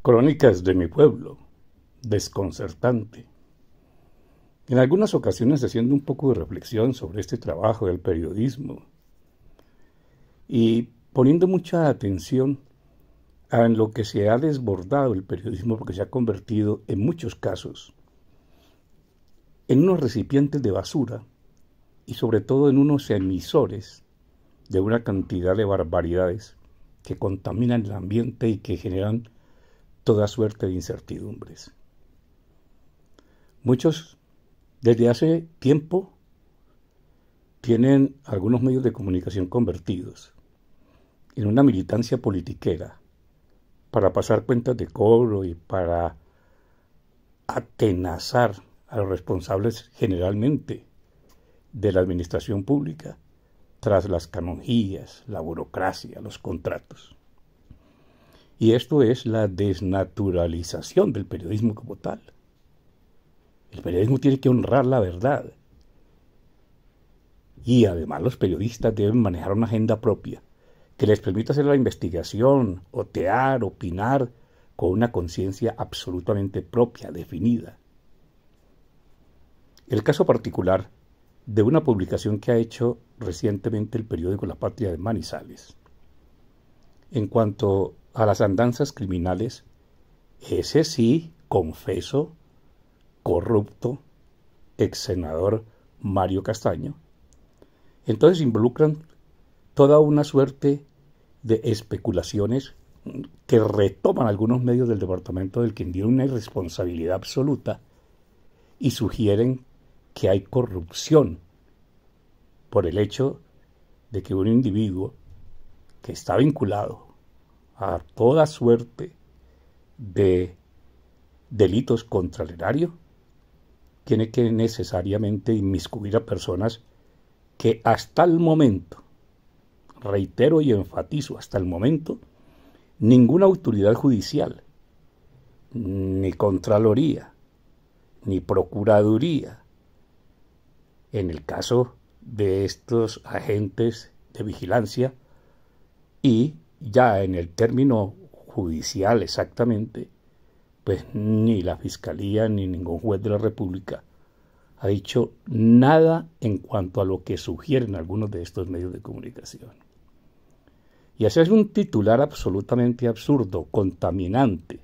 Crónicas de mi pueblo, desconcertante. En algunas ocasiones haciendo un poco de reflexión sobre este trabajo del periodismo y poniendo mucha atención a en lo que se ha desbordado el periodismo porque se ha convertido en muchos casos en unos recipientes de basura y sobre todo en unos emisores de una cantidad de barbaridades que contaminan el ambiente y que generan toda suerte de incertidumbres. Muchos, desde hace tiempo, tienen algunos medios de comunicación convertidos en una militancia politiquera para pasar cuentas de cobro y para atenazar a los responsables generalmente de la administración pública tras las canonjías, la burocracia, los contratos. Y esto es la desnaturalización del periodismo como tal. El periodismo tiene que honrar la verdad. Y además los periodistas deben manejar una agenda propia que les permita hacer la investigación, otear, opinar con una conciencia absolutamente propia, definida. El caso particular de una publicación que ha hecho recientemente el periódico La Patria de Manizales. En cuanto a las andanzas criminales, ese sí, confeso, corrupto, ex senador Mario Castaño, entonces involucran toda una suerte de especulaciones que retoman algunos medios del departamento del tiene una irresponsabilidad absoluta y sugieren que hay corrupción por el hecho de que un individuo que está vinculado a toda suerte de delitos contra el erario, tiene que necesariamente inmiscuir a personas que hasta el momento, reitero y enfatizo, hasta el momento, ninguna autoridad judicial, ni Contraloría, ni Procuraduría, en el caso de estos agentes de vigilancia y ya en el término judicial exactamente, pues ni la Fiscalía ni ningún juez de la República ha dicho nada en cuanto a lo que sugieren algunos de estos medios de comunicación. Y ese es un titular absolutamente absurdo, contaminante,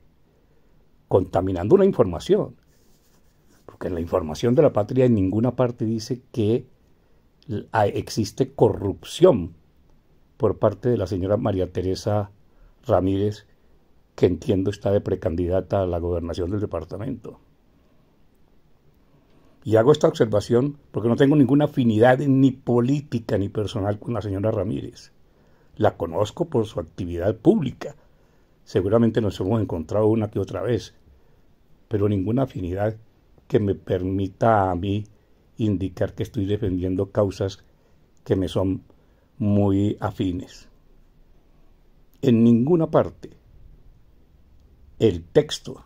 contaminando una información. Porque en la información de la patria en ninguna parte dice que existe corrupción por parte de la señora María Teresa Ramírez, que entiendo está de precandidata a la gobernación del departamento. Y hago esta observación porque no tengo ninguna afinidad ni política ni personal con la señora Ramírez. La conozco por su actividad pública. Seguramente nos hemos encontrado una que otra vez, pero ninguna afinidad que me permita a mí indicar que estoy defendiendo causas que me son muy afines. En ninguna parte el texto,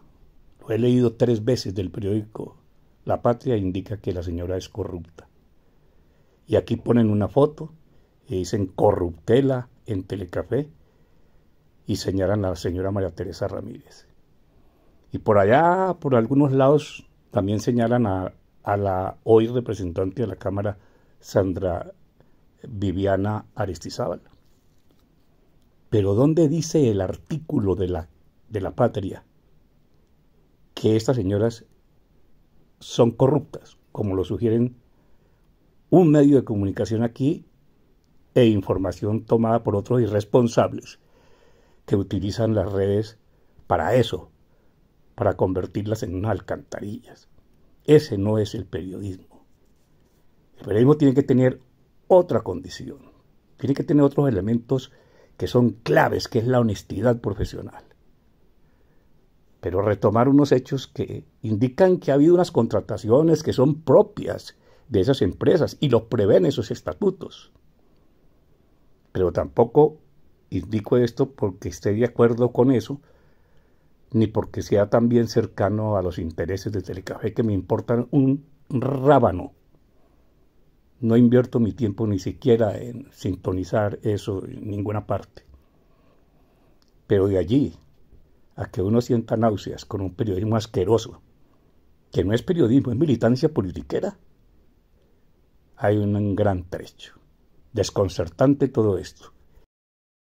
lo he leído tres veces del periódico La Patria, indica que la señora es corrupta. Y aquí ponen una foto y dicen corruptela en Telecafé y señalan a la señora María Teresa Ramírez. Y por allá, por algunos lados, también señalan a, a la hoy representante de la Cámara, Sandra Viviana Aristizábal. Pero ¿dónde dice el artículo de la, de la patria que estas señoras son corruptas, como lo sugieren un medio de comunicación aquí e información tomada por otros irresponsables que utilizan las redes para eso, para convertirlas en unas alcantarillas. Ese no es el periodismo. El periodismo tiene que tener otra condición. Tiene que tener otros elementos que son claves, que es la honestidad profesional. Pero retomar unos hechos que indican que ha habido unas contrataciones que son propias de esas empresas y lo prevén esos estatutos. Pero tampoco indico esto porque esté de acuerdo con eso, ni porque sea también cercano a los intereses de Telecafé que me importan un rábano no invierto mi tiempo ni siquiera en sintonizar eso en ninguna parte. Pero de allí a que uno sienta náuseas con un periodismo asqueroso, que no es periodismo, es militancia politiquera, hay un gran trecho. Desconcertante todo esto.